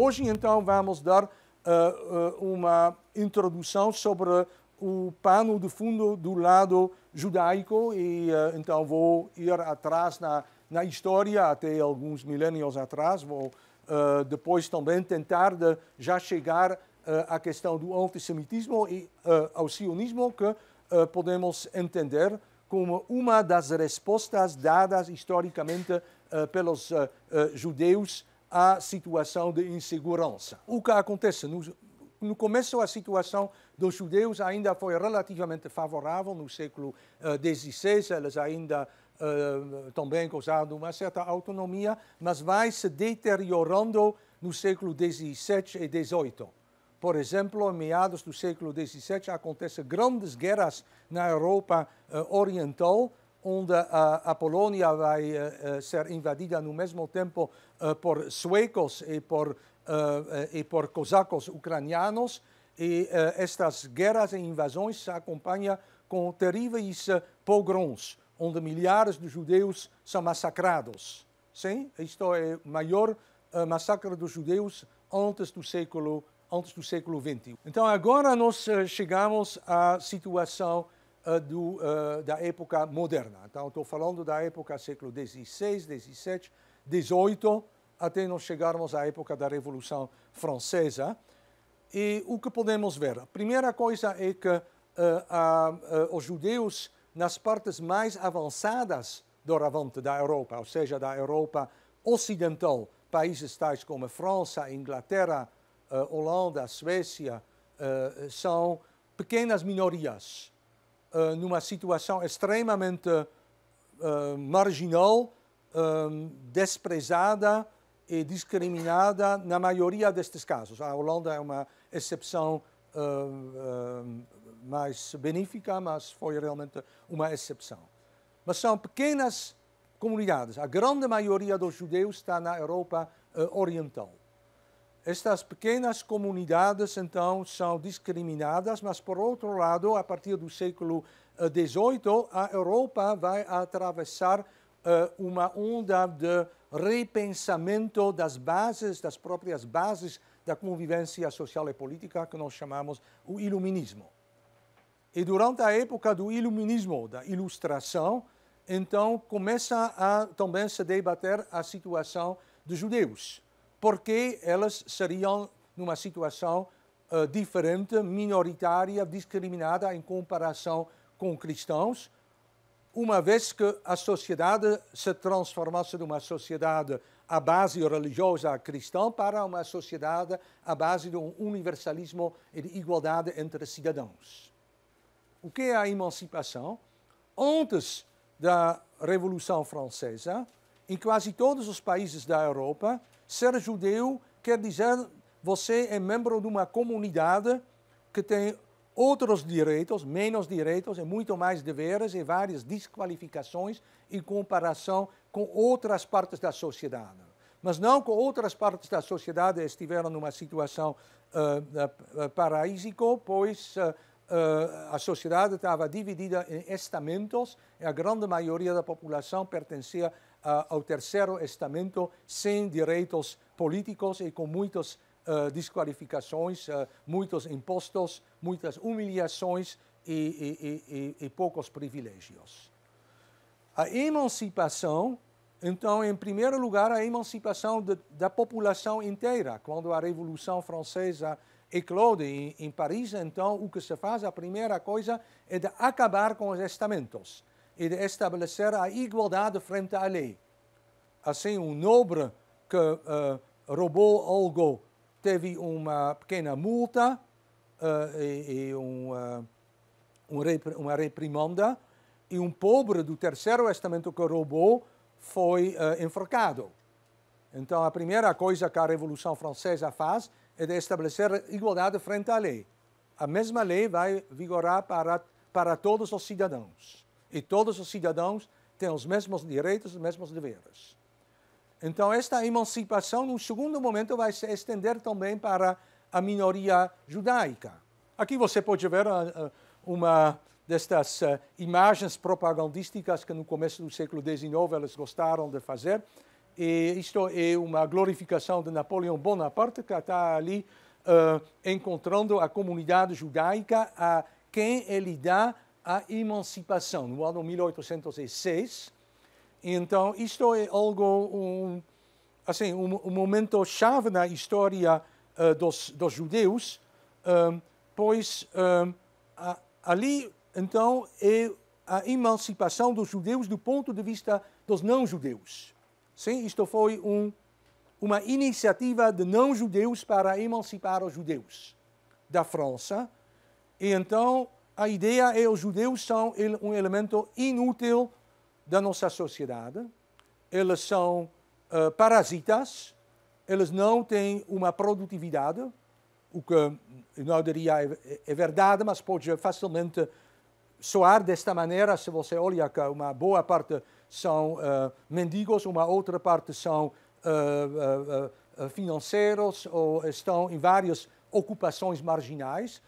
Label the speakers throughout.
Speaker 1: hoje então vamos dar eh, eh, uma introdução sobre o pano de fundo do lado judaico e eh, então vou ir atrás na, na história até alguns milênios atrás, vou depois também tentar de já chegar à questão do antissemitismo e ao sionismo que podemos entender como uma das respostas dadas historicamente pelos judeus à situação de insegurança. O que acontece no, no começo a situação dos judeus ainda foi relativamente favorável no século XVI, eh, eles ainda eh, também gozaram uma certa autonomia, mas vai se deteriorando no século XVII e XVIII. Por exemplo, em meados do século XVII acontecem grandes guerras na Europa eh, Oriental, onde a, a Polônia vai eh, eh, ser invadida no mesmo tempo eh, por suecos e por, e por cosacos ucranianos. E estas guerras e invasões se acompanham com terríveis pogroms, onde milhares de judeus são massacrados. Sim, isto é o maior massacre dos judeus antes do século antes do século XX. Então agora nós chegamos à situação eh, do, eh, da época moderna. Então, estou falando da época século XVI, XVII, XVIII, até nós chegarmos à época da Revolução Francesa. E o que podemos ver? A primeira coisa é que uh, uh, uh, os judeus, nas partes mais avançadas do Levante da Europa, ou seja, da Europa Ocidental, países tais como França, Inglaterra, Holanda, Suécia, são pequenas minorias uh, numa situação extremamente uh, marginal, eh, desprezada e discriminada na maioria destes casos. A Holanda é uma exceção uh, mais benéfica, mas foi realmente uma exceção. Mas são pequenas comunidades. A grande maioria dos judeus está na Europa Oriental. Estas pequenas comunidades, então, são discriminadas, mas, por outro lado, a partir do século XVIII, eh, a Europa vai atravessar uh, uma onda de repensamento das bases, das próprias bases da convivência social e política, que nós chamamos o iluminismo. E durante a época do iluminismo, da ilustração, então começa a também se debater a situação dos judeus porque elas seriam numa situação uh, diferente, minoritária, discriminada em comparação com cristãos, uma vez que a sociedade se transformasse de uma sociedade à base religiosa cristã para uma sociedade à base de um universalismo e de igualdade entre cidadãos. O que é a emancipação? Antes da Revolução Francesa, em quase todos os países da Europa, Ser judeu quer dizer você é membro de uma comunidade que tem outros direitos, menos direitos e é muito mais deveres e várias desqualificações em comparação com outras partes da sociedade. Mas não que outras partes da sociedade estiveram numa situação uh, eh, uh, eh, eh, paraísico, pois uh, eh, a sociedade estava dividida em estamentos e a grande maioria da população pertencia eh, ao terceiro estamento, sem direitos políticos e com muitas eh, desqualificações, muitos impostos, muitas humilhações e, e, e, e poucos privilégios. A emancipação então, em primeiro lugar, a emancipação de, da população inteira. Quando a Revolução Francesa e Claude em, em Paris, então o que se faz, a primeira coisa, é de acabar com os estamentos e de estabelecer a igualdade frente à lei. Assim, um nobre que uh, roubou algo teve uma pequena multa uh, e, e um, uh, um uma reprimanda, e um pobre do terceiro estamento que roubou foi enforcado. Então, a primeira coisa que a Revolução Francesa faz é de estabelecer igualdade frente à lei. A mesma lei vai vigorar para, para todos os cidadãos. E todos os cidadãos têm os mesmos direitos, os mesmos deveres. Então, esta emancipação, num segundo momento, vai se estender também para a minoria judaica. Aqui você pode ver ah, ah, uma destas ah, imagens propagandísticas que no começo do século XIX eles gostaram de fazer, e isto é uma glorificação de Napoleão Bonaparte, que está ali uh, encontrando a comunidade judaica a quem ele dá a emancipação, no ano 1806. Então, isto é algo, um, assim, um, um momento chave na história uh, dos, dos, judeus, um, eh, pois a, ali, então, é a emancipação dos judeus do ponto de vista dos não-judeus. Sim, isto foi um, uma iniciativa de não-judeus para emancipar os judeus da França. E então a ideia é que os judeus são um elemento inútil da nossa sociedade. Eles são uh, parasitas, eles não têm uma produtividade, o que eu não diria é, é verdade, mas pode facilmente soar desta maneira se você olha que uma boa parte são uh, mendigos, uma outra parte são uh, financeiros ou estão em várias ocupações marginais.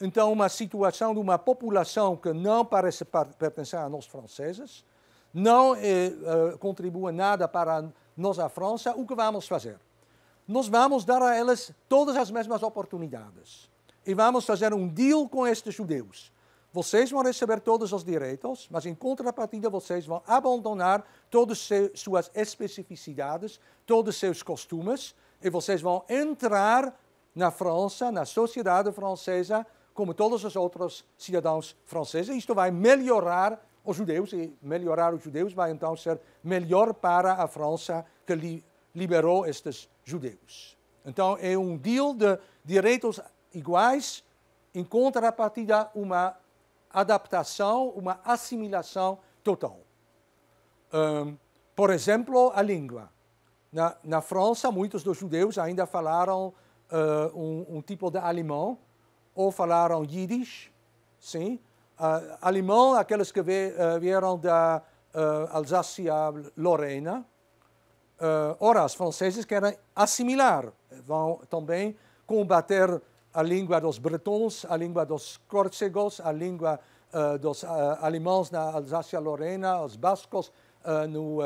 Speaker 1: Então, uma situação de uma população que não parece pertencer a nós franceses, não eh, contribui nada para nós, a França, o que vamos fazer? Nós vamos dar a elas todas as mesmas oportunidades. E vamos fazer um deal com estes judeus. Vocês vão receber todos os direitos, mas em contrapartida vocês vão abandonar todas suas especificidades, todos seus costumes, e vocês vão entrar na França, na sociedade francesa, como todos os outros cidadãos franceses. Isto vai melhorar os judeus, e melhorar os judeus vai então ser melhor para a França que li liberou estes judeus. Então é um deal de direitos iguais, em contrapartida, uma adaptação, uma assimilação total. Um, por exemplo, a língua. Na, na, França, muitos dos judeus ainda falaram uh, um, um, tipo de alemão, ou falaram yiddish, sim. Uh, alemão, aqueles que eh, vieram da uh, Alsácia Lorena. ora, os franceses querem assimilar, vão também combater a língua dos bretons, a língua dos córcegos, a língua uh, eh, dos uh, eh, alemães na Alsácia-Lorena, os bascos uh, no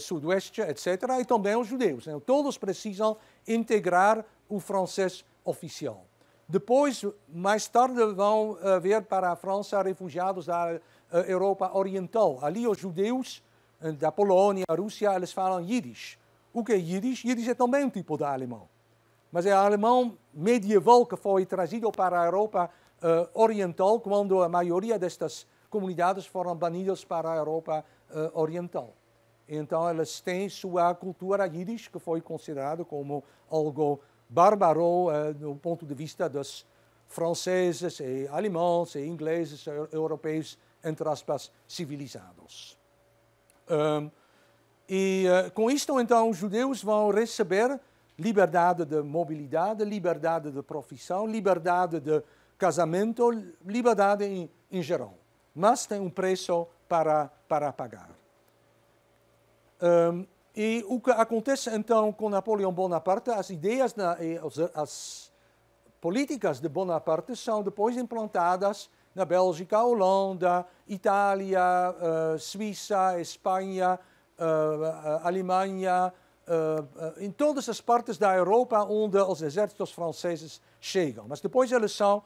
Speaker 1: sudoeste, etc., e também os judeus. Então, todos precisam integrar o francês oficial. Depois, mais tarde, vão vir para a França refugiados da Europa Oriental. Ali, os judeus da Polônia, da Rússia, eles falam Yiddish. O que é Yiddish? Yiddish é também um tipo de alemão mas é alemão medieval que foi trazido para a Europa uh, Oriental quando a maioria destas comunidades foram banidas para a Europa uh, Oriental. Então eles têm sua cultura yiddish, que foi considerada como algo bárbaro uh, do ponto de vista dos franceses e alemães e ingleses e europeus, entre aspas, civilizados. Um, ehm, e uh, com isto, então, os judeus vão receber liberdade de mobilidade, liberdade de profissão, liberdade de casamento, liberdade em, em geral. Mas tem um preço para, para pagar. Um, e o que acontece então com Napoleão Bonaparte, as ideias na, e as, as políticas de Bonaparte são depois implantadas na Bélgica, Holanda, Itália, uh, Suíça, Espanha, uh, uh, Alemanha, em eh, eh, todas as partes da Europa onde os exércitos franceses chegam. Mas depois eles são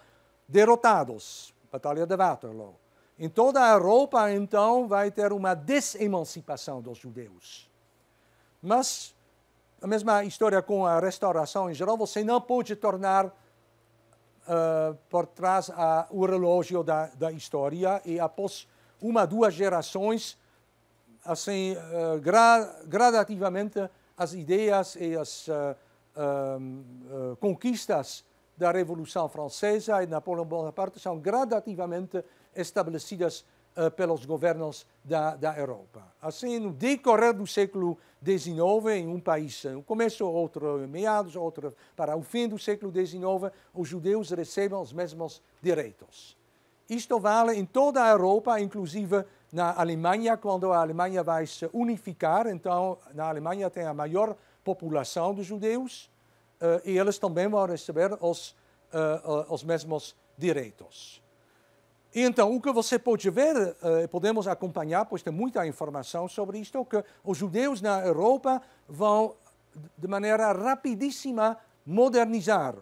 Speaker 1: derrotados Batalha de Waterloo. Em toda a Europa, então, vai ter uma desemancipação dos judeus. Mas a mesma história com a restauração em geral, você não pode tornar uh, por trás a, o relógio da, da história e após uma, duas gerações, assim, uh, gra, gradativamente as ideias e as uh, eh, um, ehm, uh, eh, conquistas da Revolução Francesa e Napoleão Bonaparte são gradativamente estabelecidas uh, pelos governos da, da, Europa. Assim, no decorrer do século XIX, em um país, no um começo, outro em meados, outro para o fim do século XIX, os judeus recebem os mesmos direitos. Isto vale em toda a Europa, inclusive na Alemanha, quando a Alemanha vai se unificar, então na Alemanha tem a maior população de judeus uh, e eles também vão receber os, uh, os mesmos direitos. E então, o que você pode ver, uh, podemos acompanhar, pois tem muita informação sobre isto, que os judeus na Europa vão, de maneira rapidíssima, modernizar.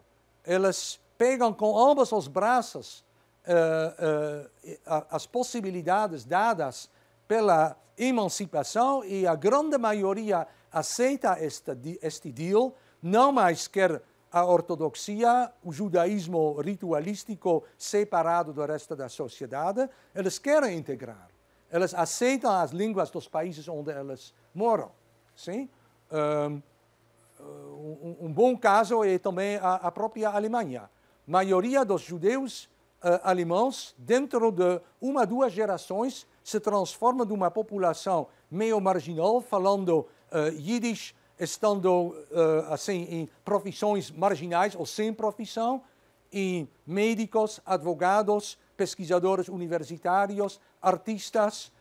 Speaker 1: Eles pegam com ambas os braços eh, eh, as possibilidades dadas pela emancipação e a grande maioria aceita este, este deal, não mais quer a ortodoxia, o judaísmo ritualístico separado do resto da sociedade, eles querem integrar. Eles aceitam as línguas dos países onde eles moram. Sim? Um, um bom caso é também a, a própria Alemanha. A maioria dos judeus eh, alemãs, dentro de uma, duas gerações, se transforma de uma população meio marginal, falando uh, Yiddish, estando uh, assim em profissões marginais ou sem profissão, em médicos, advogados, pesquisadores universitários, artistas,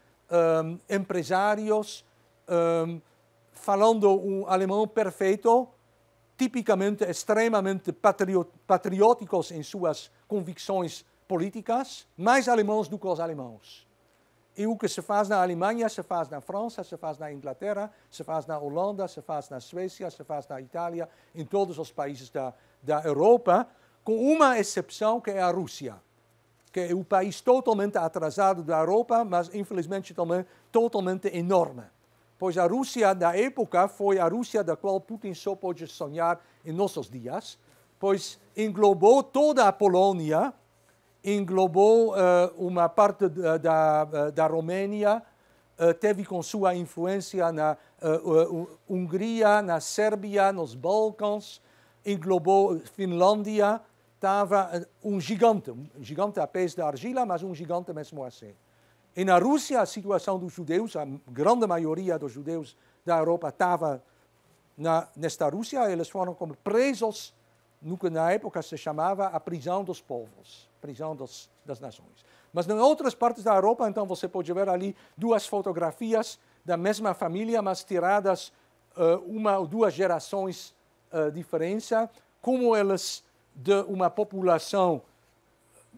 Speaker 1: um, empresários, um, falando um alemão perfeito, tipicamente extremamente patrióticos em suas convicções políticas, mais alemães do que os alemães. E o que se faz na Alemanha, se faz na França, se faz na Inglaterra, se faz na Holanda, se faz na Suécia, se faz na Itália, em todos os países da, da Europa, com uma exceção que é a Rússia, que é o país totalmente atrasado da Europa, mas infelizmente também totalmente enorme. Pois a Rússia da época foi a Rússia da qual Putin só pode sonhar em nossos dias, pois englobou toda a Polônia, englobou eh, uma parte eh, da, eh, da Romênia, teve com sua influência na Hungria, na Sérbia, nos Balcãs, englobou Finlândia, estava um gigante, um gigante a pés da argila, mas um gigante mesmo assim. E na Rússia, a situação dos judeus, a grande maioria dos judeus da Europa estava nesta Rússia, eles foram como presos no que na época se chamava a prisão dos povos prisão dos, das nações. Mas em outras partes da Europa, então, você pode ver ali duas fotografias da mesma família, mas tiradas uh, uma ou duas gerações uh, diferença, como elas de uma população eh,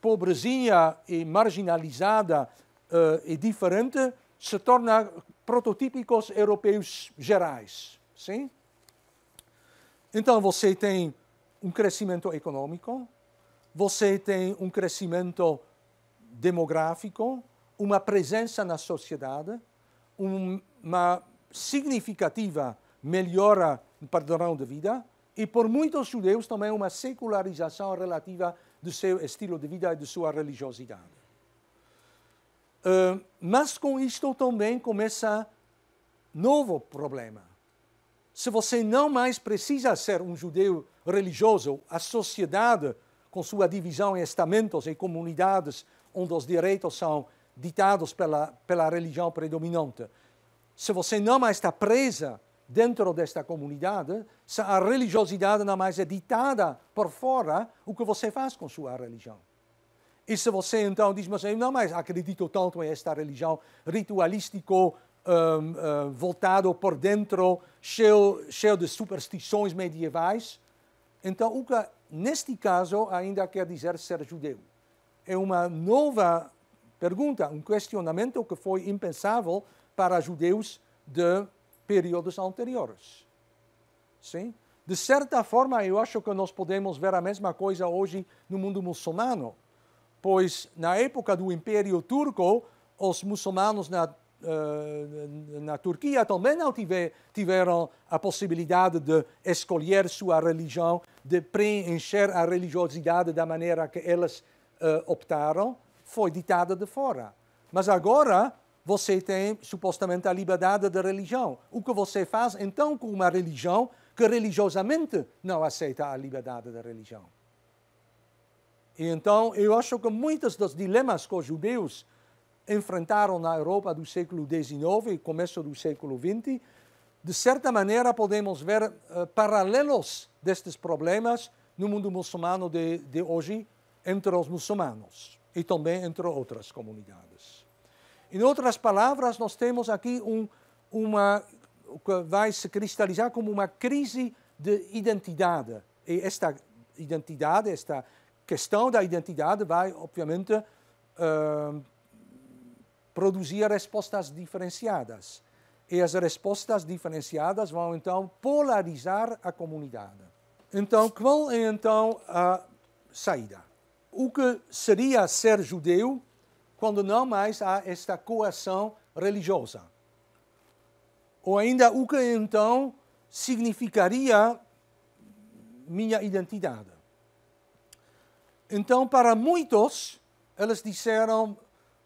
Speaker 1: pobrezinha e marginalizada uh, e diferente se torna prototípicos europeus gerais, sim? Então você tem um crescimento econômico, você tem um crescimento demográfico, uma presença na sociedade, uma significativa melhora no padrão de vida e, por muitos judeus, também uma secularização relativa do seu estilo de vida e de sua religiosidade. Uh, mas com isto também começa novo problema. Se você não mais precisa ser um judeu religioso, a sociedade com sua divisão em estamentos e comunidades onde os direitos são ditados pela, pela religião predominante. Se você não mais está presa dentro desta comunidade, se a religiosidade não mais é ditada por fora, o que você faz com sua religião? E se você então diz, mas eu não mais acredito tanto em esta religião ritualístico, um, um, voltado por dentro, cheio, cheio de superstições medievais, então o que neste caso, ainda quer dizer ser judeu. É uma nova pergunta, um questionamento que foi impensável para judeus de períodos anteriores. Sim? De certa forma, eu acho que nós podemos ver a mesma coisa hoje no mundo muçulmano, pois na época do Império Turco, os muçulmanos na na Turquia também não tiver, tiveram a possibilidade de escolher sua religião, de preencher a religiosidade da maneira que elas eh, optaram, foi ditada de fora. Mas agora você tem supostamente a liberdade de religião. O que você faz então com uma religião que religiosamente não aceita a liberdade da religião? E então eu acho que muitos dos dilemas que os judeus enfrentaram na Europa do século XIX e começo do século XX, de certa maneira podemos ver uh, paralelos destes problemas no mundo muçulmano de, de hoje entre os muçulmanos e também entre outras comunidades. Em outras palavras, nós temos aqui um, uma que vai se cristalizar como uma crise de identidade. E esta identidade, esta questão da identidade vai, obviamente, uh, produzir respostas diferenciadas. E as respostas diferenciadas vão então polarizar a comunidade. Então, qual é então a saída? O que seria ser judeu quando não mais há esta coação religiosa? Ou ainda, o que então significaria minha identidade? Então, para muitos, eles disseram: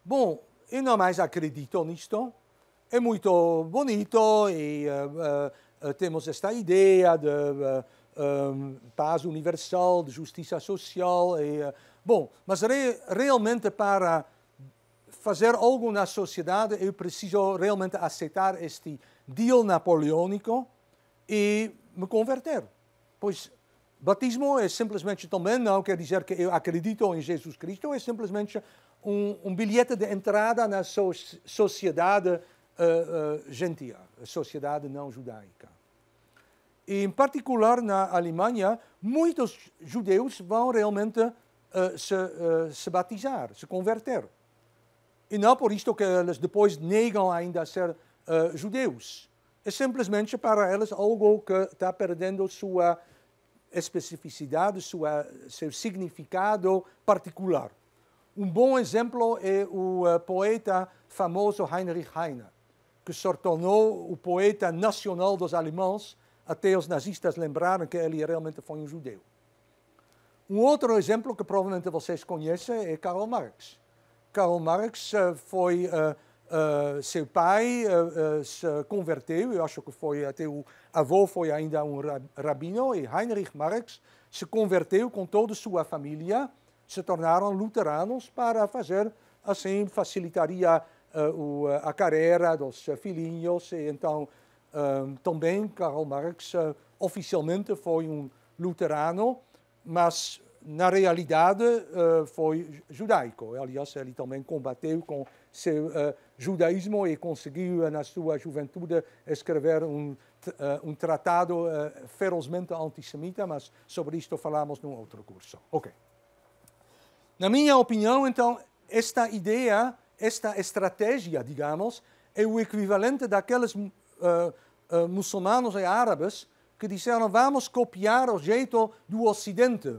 Speaker 1: bom, e não mais acredito nisto. É muito bonito e uh, uh, eh, eh, temos esta ideia de um, eh, paz universal, de justiça social. E, bom, mas re, realmente para fazer algo na sociedade eu preciso realmente aceitar este deal napoleônico e me converter. Pois batismo é simplesmente também não quer dizer que eu acredito em Jesus Cristo, é simplesmente um, um bilhete de entrada na so sociedade uh, uh, gentia, sociedade não judaica. E, em particular, na Alemanha, muitos judeus vão realmente uh, se, se batizar, se converter. E não por isto que eles depois negam ainda ser judeus. É simplesmente para eles algo que está perdendo sua especificidade, sua, seu significado particular. Um bom exemplo é o eh, poeta famoso Heinrich Heine, que se tornou o poeta nacional dos alemães, até os nazistas lembraram que ele realmente foi um judeu. Um outro exemplo que provavelmente vocês conhecem é Karl Marx. Karl Marx eh, foi. Uh, seu pai uh, se converteu, eu acho que foi até o avô foi ainda um rabino, e Heinrich Marx se converteu com toda a sua família se tornaram luteranos para fazer assim facilitaria uh, a carreira dos eh, filhinhos e então também Karl Marx uh, oficialmente foi um luterano, mas na realidade uh, foi judaico. Aliás, ele também combateu com seu uh, judaísmo e conseguiu na sua juventude escrever um, um tratado ferozmente antissemita, mas sobre isto falamos num outro curso. Ok. Na minha opinião, então, esta ideia, esta estratégia, digamos, é o equivalente daqueles uh, uh, muçulmanos e árabes que disseram vamos copiar o jeito do Ocidente.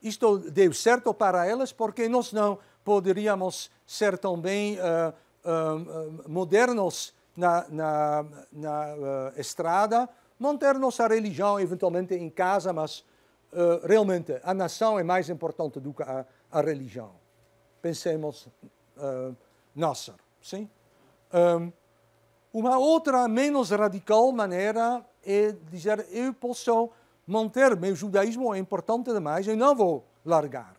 Speaker 1: Isto deu certo para eles porque nós não poderíamos ser também uh, eh, modernos na, na, na estrada, manter nossa religião eventualmente em casa, mas realmente a nação é mais importante do que a a religião. Pensemos uh, Nasser, sim? Um, eh, uma outra menos radical maneira é dizer eu posso manter meu judaísmo é importante demais, eu não vou largar,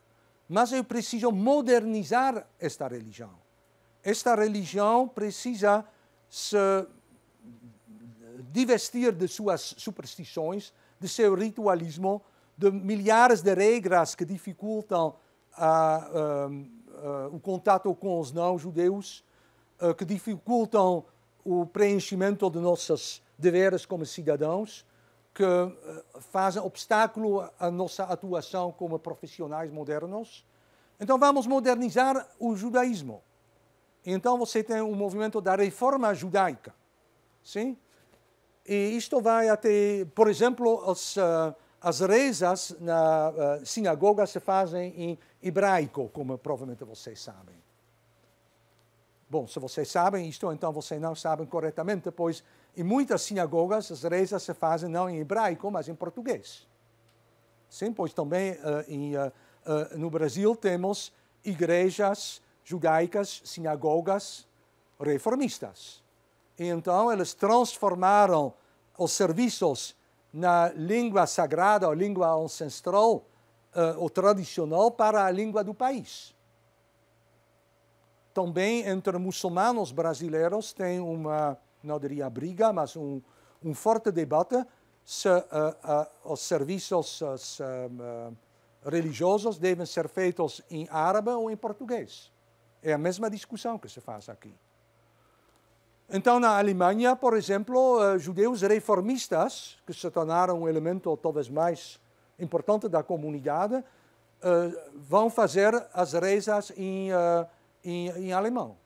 Speaker 1: mas eu preciso modernizar esta religião. Esta religião precisa se divestir de suas superstições, de seu ritualismo, de milhares de regras que dificultam a, a, o contato com os não-judeus, eh, que dificultam o preenchimento de nossos deveres como cidadãos, que eh, fazem obstáculo à nossa atuação como profissionais modernos. Então vamos modernizar o judaísmo. Então você tem o um movimento da reforma judaica, sim? E isto vai até, por exemplo, as, eh, as rezas na sinagoga se fazem em Hebraico, como provavelmente vocês sabem. Bom, se vocês sabem isto, então vocês não sabem corretamente, pois em muitas sinagogas as rezas se fazem não em hebraico, mas em português. Sim, pois também uh, em, uh, uh, no Brasil temos igrejas judaicas, sinagogas reformistas. E então eles transformaram os serviços na língua sagrada, ou língua ancestral, uh, eh, ou tradicional para a língua do país. Também entre muçulmanos brasileiros tem uma, não diria briga, mas um, um forte debate se uh, uh, os serviços se, religiosos devem ser feitos em árabe ou em português. É a mesma discussão que se faz aqui. Então, na Alemanha, por exemplo, judeus reformistas, que se tornaram um elemento talvez mais importante da comunidade, eh, vão fazer as rezas em, eh, em, em alemão.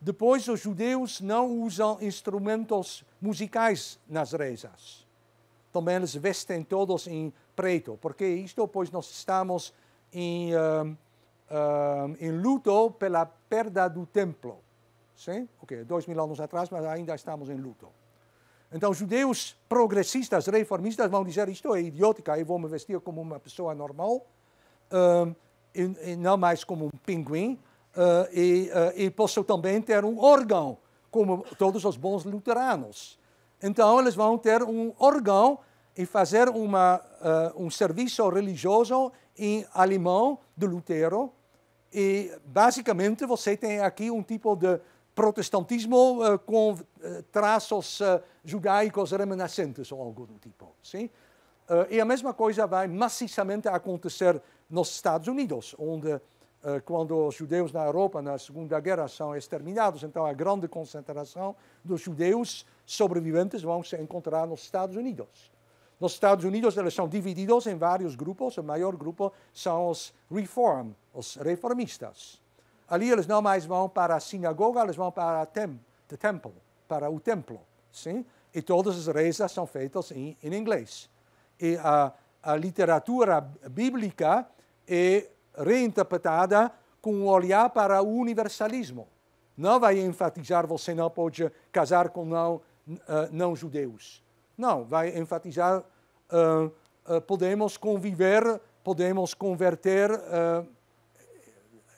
Speaker 1: Depois, os judeus não usam instrumentos musicais nas rezas. Também eles vestem todos em preto, porque isto, pois, nós estamos em, uh, uh, em luto pela perda do templo. Sim? Ok, dois mil anos atrás, mas ainda estamos em luto. Então, judeus progressistas, reformistas, vão dizer isto é idiótica, eu vou me vestir como uma pessoa normal, uh, e, e, não mais como um pinguim, uh, e, uh, e posso também ter um órgão, como todos os bons luteranos. Então, eles vão ter um órgão e fazer uma, uh, um serviço religioso em alemão de Lutero. E, basicamente, você tem aqui um tipo de protestantismo uh, com uh, traços uh, eh, judaicos remanescentes ou algo do tipo. Sim? e a mesma coisa vai maciçamente acontecer nos Estados Unidos, onde, quando os judeus na Europa, na Segunda Guerra, são exterminados, então a grande concentração dos judeus sobreviventes vão se encontrar nos Estados Unidos. Nos Estados Unidos, eles são divididos em vários grupos, o maior grupo são os reform, os reformistas. Ali eles não mais vão para a sinagoga, eles vão para o tem, templo, para o templo, sim? E todas as rezas são feitas em, em inglês. E a, a literatura bíblica é reinterpretada com um olhar para o universalismo. Não vai enfatizar você não pode casar com não, uh, não judeus. Não, vai enfatizar uh, uh, podemos conviver, podemos converter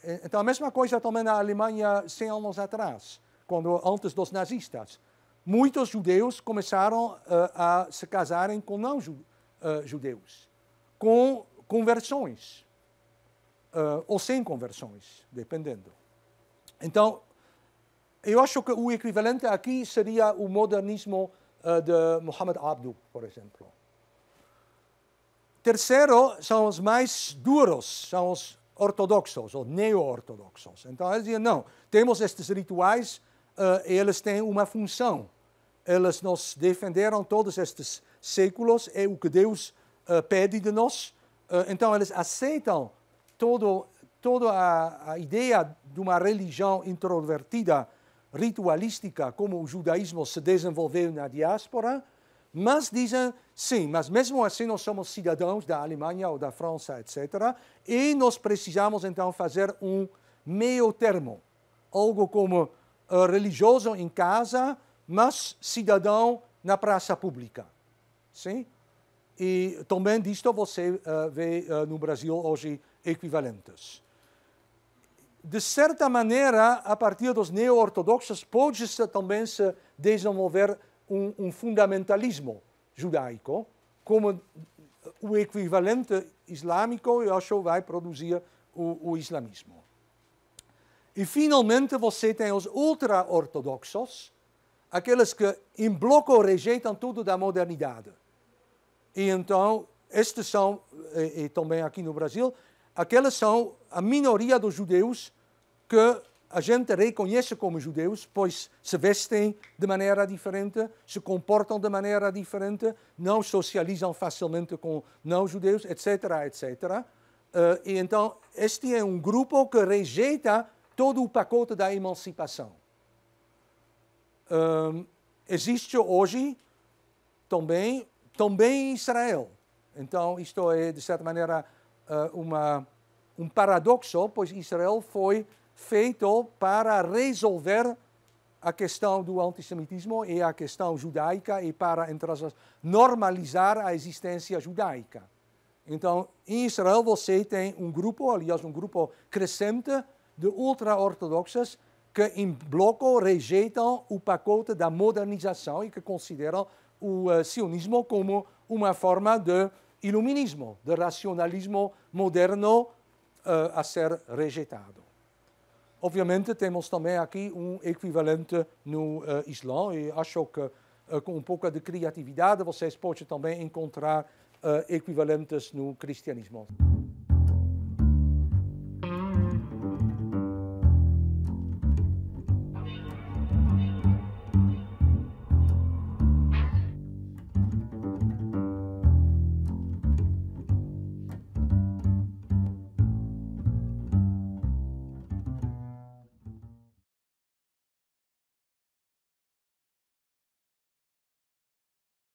Speaker 1: eh, então, a mesma coisa também na Alemanha 100 anos atrás, quando antes dos nazistas. Muitos judeus começaram uh, a se casarem com não eh, judeus, com conversões, uh, ou sem conversões, dependendo. Então, eu acho que o equivalente aqui seria o modernismo uh, de Muhammad Abdul, por exemplo. Terceiro, são os mais duros, são os ortodoxos ou neo-ortodoxos. Então eles diziam, não, temos estes rituais, uh, eles têm uma função. Eles nos defenderam todos estes séculos, é o que Deus uh, pede de nós. Uh, então eles aceitam todo, toda a, a, ideia de uma religião introvertida, ritualística, como o judaísmo se desenvolveu na diáspora, mas dizem, sim, mas mesmo assim nós somos cidadãos da Alemanha ou da França, etc. E nós precisamos então fazer um meio termo. Algo como uh, religioso em casa, mas cidadão na praça pública. Sim? E também disto você uh, vê uh, no Brasil hoje equivalentes. De certa maneira, a partir dos neo-ortodoxos, pode-se também se desenvolver um, um fundamentalismo judaico como eh, o equivalente islâmico, eu acho, vai produzir o, o islamismo. E, finalmente, você tem os ultra-ortodoxos, aqueles que, em bloco, rejeitam tudo da modernidade. E, então, estes são, e, eh, e também aqui no Brasil, aqueles são a minoria dos judeus que a gente reconhece como judeus, pois se vestem de maneira diferente, se comportam de maneira diferente, não socializam facilmente com não-judeus, etc., etc. Uh, eh, e então, este é um grupo que rejeita todo o pacote da emancipação. Eh, existe hoje também, também Israel. Então, isto é, de certa maneira, uh, uma, um paradoxo, pois Israel foi feito para resolver a questão do antissemitismo e a questão judaica e para normalizar a existência judaica. Então, em Israel você tem um grupo, aliás, um grupo crescente de ultra-ortodoxas que em bloco rejeitam o pacote da modernização e que consideram o uh, sionismo como uma forma de iluminismo, de racionalismo moderno uh, a ser rejeitado. Obviamente temos também aqui um equivalente no uh, eh, Islã e acho que uh, com um pouco de criatividade vocês podem também encontrar uh, equivalentes no cristianismo.